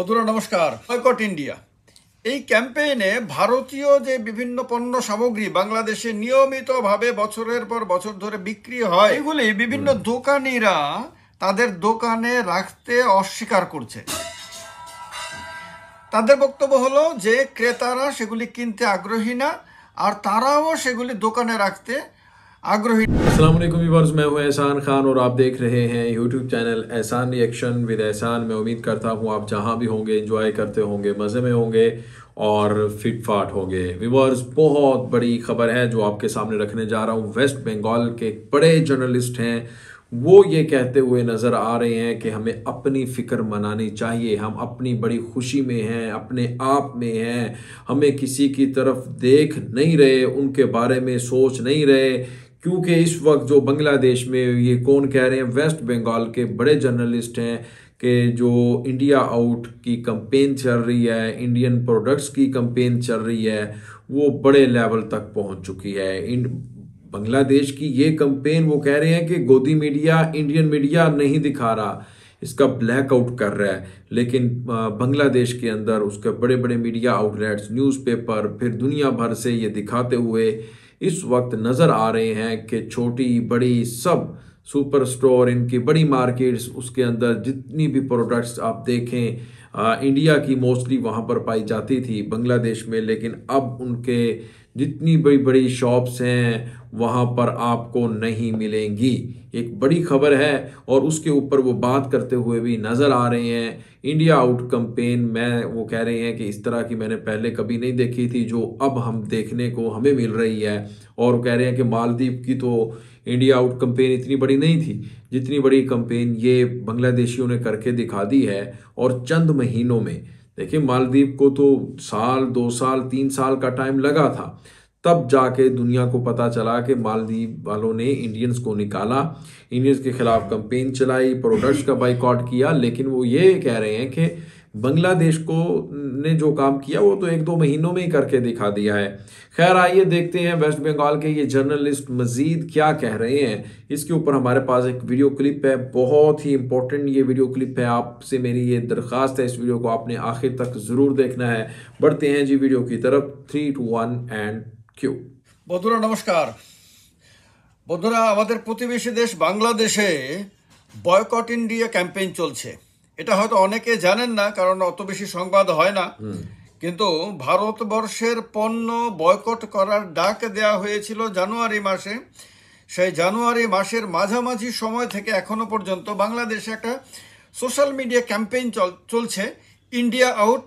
বন্ধুরা নমস্কার boycott India এই ক্যাম্পেইনে ভারতীয় যে বিভিন্ন পণ্য সামগ্রী বাংলাদেশে নিয়মিতভাবে বছরের পর বছর ধরে বিক্রি হয় এগুলি বিভিন্ন দোকানিরা তাদের দোকানে রাখতে অস্বীকার করছে তাদের বক্তব্য হলো যে ক্রেতারা সেগুলি কিনতে আগ্রহী না আর তারাও সেগুলি দোকানে রাখতে आग्रही मैं हूं एहसान खान और आप देख रहे हैं YouTube channel Ehsan reaction with Ehsan मैं उम्मीद करता हूं आप जहां भी होंगे इंजॉय करते होंगे मज़े में होंगे और फिट फाट होंगे व्यूवर्स बहुत बड़ी खबर है जो आपके सामने रखने जा रहा हूं वेस्ट बंगाल के बड़े जर्नलिस्ट हैं वो ये कहते हुए नज़र आ रहे हैं कि हमें अपनी फ़िक्र मनानी चाहिए हम अपनी बड़ी खुशी में हैं अपने आप में हैं हमें किसी की तरफ देख नहीं रहे उनके बारे में सोच नहीं रहे क्योंकि इस वक्त जो बांग्लादेश में ये कौन कह रहे हैं वेस्ट बंगाल के बड़े जर्नलिस्ट हैं कि जो इंडिया आउट की कंपेन चल रही है इंडियन प्रोडक्ट्स की कंपेन चल रही है वो बड़े लेवल तक पहुंच चुकी है इन बांग्लादेश की ये कंपेन वो कह रहे हैं कि गोदी मीडिया इंडियन मीडिया नहीं दिखा रहा इसका ब्लैकआउट कर रहा है लेकिन बांग्लादेश के अंदर उसके बड़े बड़े मीडिया आउटलेट्स न्यूज़पेपर फिर दुनिया भर से ये दिखाते हुए इस वक्त नज़र आ रहे हैं कि छोटी बड़ी सब सुपर स्टोर इनकी बड़ी मार्केट्स उसके अंदर जितनी भी प्रोडक्ट्स आप देखें आ, इंडिया की मोस्टली वहाँ पर पाई जाती थी बांग्लादेश में लेकिन अब उनके जितनी बड़ी बड़ी शॉप्स हैं वहाँ पर आपको नहीं मिलेंगी एक बड़ी खबर है और उसके ऊपर वो बात करते हुए भी नज़र आ रहे हैं इंडिया आउट कंपेन मैं वो कह रहे हैं कि इस तरह की मैंने पहले कभी नहीं देखी थी जो अब हम देखने को हमें मिल रही है और वो कह रहे हैं कि मालदीप की तो इंडिया आउट कंपेन इतनी बड़ी नहीं थी जितनी बड़ी कंपेन ये बांग्लादेशियों ने करके दिखा दी है और चंद महीनों में देखिए मालदीप को तो साल दो साल तीन साल का टाइम लगा था तब जाके दुनिया को पता चला कि मालदीव वालों ने इंडियंस को निकाला इंडियंस के खिलाफ कंपेन चलाई प्रोडक्ट्स का बाइकआउट किया लेकिन वो ये कह रहे हैं कि बांग्लादेश को ने जो काम किया वो तो एक दो महीनों में ही करके दिखा दिया है खैर आइए देखते हैं वेस्ट बंगाल के ये जर्नलिस्ट मज़ीद क्या कह रहे हैं इसके ऊपर हमारे पास एक वीडियो क्लिप है बहुत ही इंपॉर्टेंट ये वीडियो क्लिप है आपसे मेरी ये दरख्वास्त है इस वीडियो को आपने आखिर तक ज़रूर देखना है बढ़ते हैं जी वीडियो की तरफ थ्री टू वन एंड কেউ বন্ধুরা নমস্কার বন্ধুরা আমাদের প্রতিবেশী দেশ বাংলাদেশে বয়কট ইন্ডিয়া ক্যাম্পেইন চলছে এটা হয়তো অনেকে জানেন না কারণ অত বেশি সংবাদ হয় না কিন্তু ভারতবর্ষের পণ্য বয়কট করার ডাক দেয়া হয়েছিল জানুয়ারি মাসে সেই জানুয়ারি মাসের মাঝামাঝি সময় থেকে এখনো পর্যন্ত বাংলাদেশে একটা সোশ্যাল মিডিয়া ক্যাম্পেইন চলছে ইন্ডিয়া আউট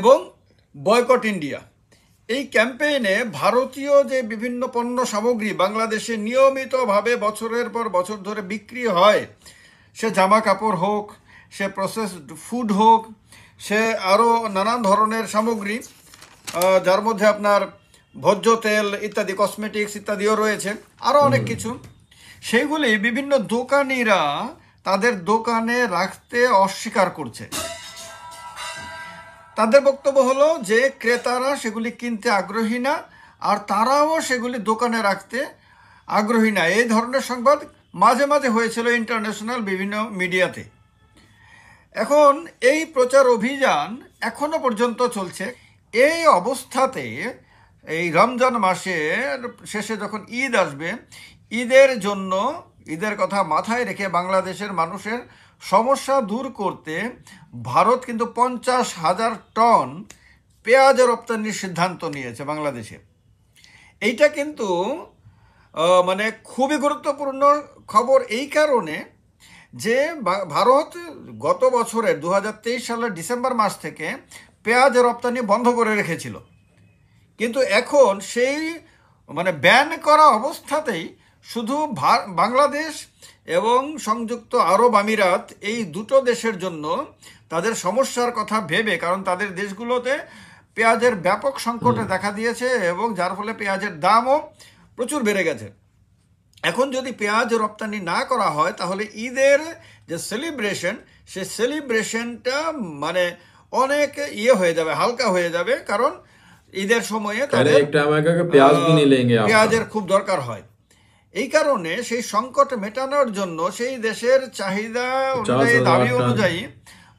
এবং বয়কট ইন্ডিয়া এই ক্যাম্পেইনে ভারতীয় যে বিভিন্ন পণ্য সামগ্রী বাংলাদেশে নিয়মিতভাবে বছরের পর বছর ধরে বিক্রি হয় সে জামা কাপড় হোক সে প্রসেসড ফুড হোক সে আরও নানান ধরনের সামগ্রী যার মধ্যে আপনার ভোজ্য তেল ইত্যাদি কসমেটিক্স ইত্যাদিও রয়েছে আরও অনেক কিছু সেগুলি বিভিন্ন দোকানিরা তাদের দোকানে রাখতে অস্বীকার করছে তাদের বক্তব্য হলো যে ক্রেতারা সেগুলি কিনতে আগ্রহী না আর তারাও সেগুলি দোকানে রাখতে আগ্রহী না এই ধরনের সংবাদ মাঝে মাঝে হয়েছিল ইন্টারন্যাশনাল বিভিন্ন মিডিয়াতে এখন এই প্রচার অভিযান এখনও পর্যন্ত চলছে এই অবস্থাতে এই রমজান মাসের শেষে যখন ঈদ আসবে ঈদের জন্য ঈদের কথা মাথায় রেখে বাংলাদেশের মানুষের সমস্যা দূর করতে ভারত কিন্তু পঞ্চাশ হাজার টন পেঁয়াজ রপ্তানির সিদ্ধান্ত নিয়েছে বাংলাদেশে এইটা কিন্তু মানে খুবই গুরুত্বপূর্ণ খবর এই কারণে যে ভারত গত বছরের দু সালের ডিসেম্বর মাস থেকে পেঁয়াজ রপ্তানি বন্ধ করে রেখেছিল কিন্তু এখন সেই মানে ব্যান করা অবস্থাতেই শুধু বাংলাদেশ এবং সংযুক্ত আরব আমিরাত এই দুটো দেশের জন্য তাদের সমস্যার কথা ভেবে কারণ তাদের দেশগুলোতে পেঁয়াজের ব্যাপক সংকটে দেখা দিয়েছে এবং যার ফলে পেঁয়াজের দামও প্রচুর বেড়ে গেছে এখন যদি পেঁয়াজ রপ্তানি না করা হয় তাহলে ঈদের যে সেলিব্রেশন সে সেলিব্রেশনটা মানে অনেক ইয়ে হয়ে যাবে হালকা হয়ে যাবে কারণ ঈদের সময়ে তাদের পেঁয়াজের খুব দরকার হয় এই কারণে সেই সংকট মেটানোর জন্য সেই দেশের চাহিদা অনুযায়ী দাবি অনুযায়ী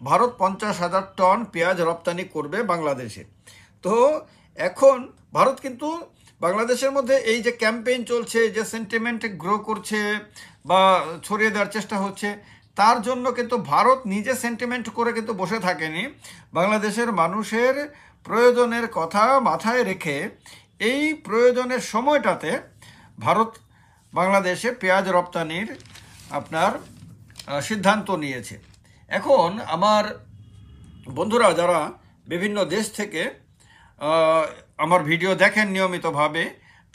ভারত পঞ্চাশ হাজার টন পেঁয়াজ রপ্তানি করবে বাংলাদেশে তো এখন ভারত কিন্তু বাংলাদেশের মধ্যে এই যে ক্যাম্পেইন চলছে যে সেন্টিমেন্ট গ্রো করছে বা ছড়িয়ে দেওয়ার চেষ্টা হচ্ছে তার জন্য কিন্তু ভারত নিজে সেন্টিমেন্ট করে কিন্তু বসে থাকেনি বাংলাদেশের মানুষের প্রয়োজনের কথা মাথায় রেখে এই প্রয়োজনের সময়টাতে ভারত বাংলাদেশে পেঁয়াজ রপ্তানির আপনার সিদ্ধান্ত নিয়েছে এখন আমার বন্ধুরা যারা বিভিন্ন দেশ থেকে আমার ভিডিও দেখেন নিয়মিতভাবে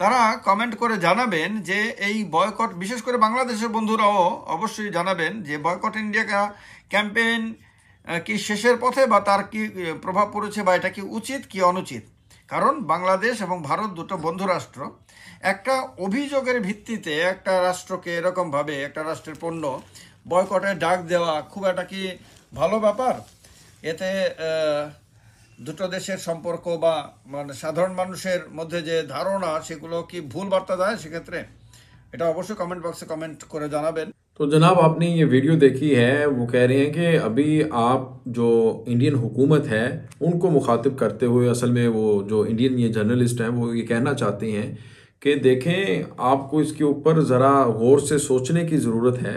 তারা কমেন্ট করে জানাবেন যে এই বয়কট বিশেষ করে বাংলাদেশের বন্ধুরাও অবশ্যই জানাবেন যে বয়কট ইন্ডিয়া ক্যাম্পেইন কি শেষের পথে বা তার কি প্রভাব পড়েছে বা এটা কি উচিত কি অনুচিত কারণ বাংলাদেশ এবং ভারত দুটো বন্ধুরাষ্ট্র একটা অভিযোগের ভিত্তিতে একটা রাষ্ট্রকে এরকমভাবে একটা রাষ্ট্রের পণ্য বয়কটে ডাক দেওয়া খুব একটা কি ভালো ব্যাপার এতে দুটো দেশের সম্পর্ক বা মানে সাধারণ মানুষের মধ্যে যে ধারণা সেগুলো কি ভুল বার্তা দেয় সেক্ষেত্রে এটা অবশ্যই কমেন্ট বক্সে কমেন্ট করে জানাবেন तो जनाब आपने ये वीडियो देखी है वो कह रहे हैं कि अभी आप जो इंडियन हुकूमत है उनको मुखातिब करते हुए असल में वो जो इंडियन ये जर्नलिस्ट हैं वो ये कहना चाहते हैं कि देखें आपको इसके ऊपर ज़रा गौर से सोचने की ज़रूरत है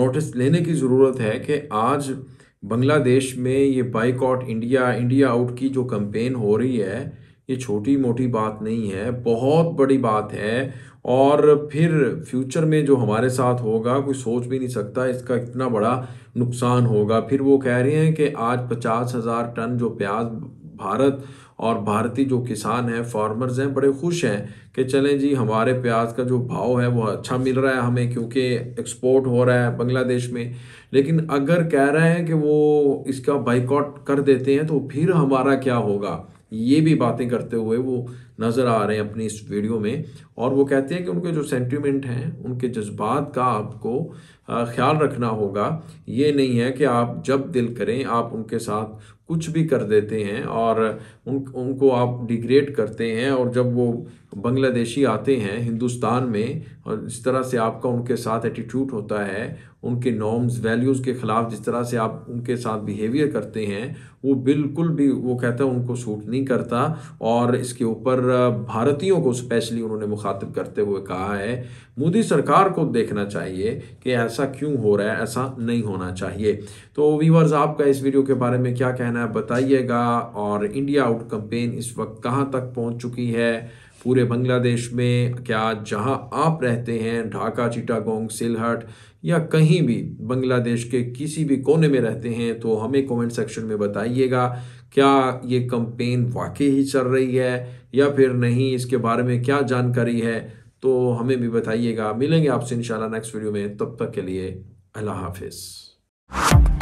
नोटिस लेने की ज़रूरत है कि आज बांग्लादेश में ये बाइकआउट इंडिया इंडिया आउट की जो कंपेन हो रही है ये छोटी मोटी बात नहीं है बहुत बड़ी बात है और फिर फ्यूचर में जो हमारे साथ होगा कोई सोच भी नहीं सकता इसका इतना बड़ा नुकसान होगा फिर वो कह रहे हैं कि आज पचास हज़ार टन जो प्याज भारत और भारतीय जो किसान हैं फार्मर्स हैं बड़े खुश हैं कि चलें जी हमारे प्याज का जो भाव है वो अच्छा मिल रहा है हमें क्योंकि एक्सपोर्ट हो रहा है बांग्लादेश में लेकिन अगर कह रहे हैं कि वो इसका बाइकआउट कर देते हैं तो फिर हमारा क्या होगा ये भी बातें करते हुए वो नज़र आ रहे हैं अपनी इस वीडियो में और वो कहते हैं कि उनके जो सेंटिमेंट हैं उनके जज्बात का आपको ख्याल रखना होगा ये नहीं है कि आप जब दिल करें आप उनके साथ कुछ भी कर देते हैं और उन उनको आप डिग्रेड करते हैं और जब वो बांग्लादेशी आते हैं हिंदुस्तान में और जिस तरह से आपका उनके साथ एटीट्यूड होता है उनके नॉर्म्स वैल्यूज़ के ख़िलाफ़ जिस तरह से आप उनके साथ बिहेवियर करते हैं वो बिल्कुल भी वो कहता है उनको सूट नहीं करता और इसके ऊपर भारतीयों को स्पेशली उन्होंने मुखातिब करते हुए कहा है मोदी सरकार को देखना चाहिए कि ऐसा क्यों हो रहा है ऐसा नहीं होना चाहिए तो वीवर्स आपका इस वीडियो के बारे में क्या कहना है बताइएगा और इंडिया आउट कंपेन इस वक्त कहाँ तक पहुँच चुकी है पूरे बांग्लादेश में क्या जहां आप रहते हैं ढाका चिटागोंग सिलहट या कहीं भी बांग्लादेश के किसी भी कोने में रहते हैं तो हमें कमेंट सेक्शन में बताइएगा क्या ये कंपेन वाकई ही चल रही है या फिर नहीं इसके बारे में क्या जानकारी है तो हमें भी बताइएगा मिलेंगे आपसे इंशाल्लाह नेक्स्ट वीडियो में तब तक के लिए अल्लाह हाफिज़